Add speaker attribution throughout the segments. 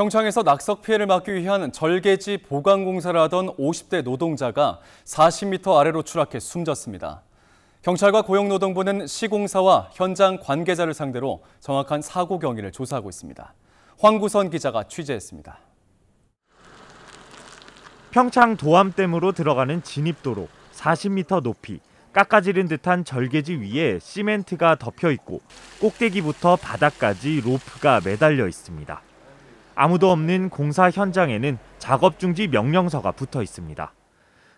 Speaker 1: 평창에서 낙석 피해를 막기 위한 절개지 보강 공사를 하던 50대 노동자가 40m 아래로 추락해 숨졌습니다. 경찰과 고용노동부는 시공사와 현장 관계자를 상대로 정확한 사고 경위를 조사하고 있습니다. 황구선 기자가 취재했습니다.
Speaker 2: 평창 도암댐으로 들어가는 진입도로 40m 높이 깎아지른 듯한 절개지 위에 시멘트가 덮여 있고 꼭대기부터 바닥까지 로프가 매달려 있습니다. 아무도 없는 공사 현장에는 작업 중지 명령서가 붙어 있습니다.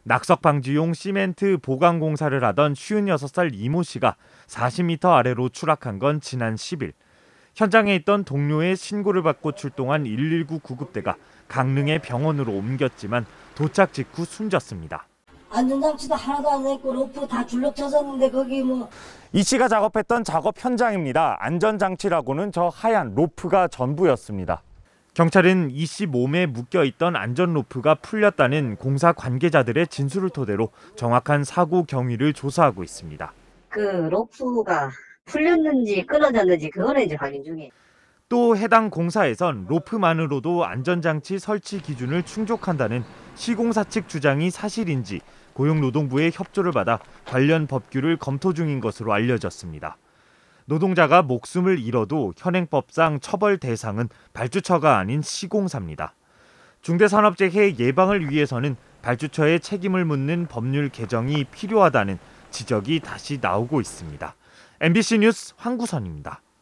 Speaker 2: 낙석 방지용 시멘트 보강 공사를 하던 56살 이모 씨가 40m 아래로 추락한 건 지난 10일. 현장에 있던 동료의 신고를 받고 출동한 119 구급대가 강릉의 병원으로 옮겼지만 도착 직후 숨졌습니다.
Speaker 1: 안전장치도 하나도 안 했고 로프 다 줄럭쳐졌는데 거기 뭐.
Speaker 2: 이 씨가 작업했던 작업 현장입니다. 안전장치라고는 저 하얀 로프가 전부였습니다. 경찰은 이 씨 몸에 묶여 있던 안전 로프가 풀렸다는 공사 관계자들의 진술을 토대로 정확한 사고 경위를 조사하고 있습니다.
Speaker 1: 그 로프가 풀렸는지 끊어졌는지 그거는 이제 확인 중이에요.
Speaker 2: 또 해당 공사에선 로프만으로도 안전장치 설치 기준을 충족한다는 시공사 측 주장이 사실인지 고용노동부의 협조를 받아 관련 법규를 검토 중인 것으로 알려졌습니다. 노동자가 목숨을 잃어도 현행법상 처벌 대상은 발주처가 아닌 시공사입니다. 중대산업재해 예방을 위해서는 발주처의 책임을 묻는 법률 개정이 필요하다는 지적이 다시 나오고 있습니다. MBC 뉴스 황구선입니다.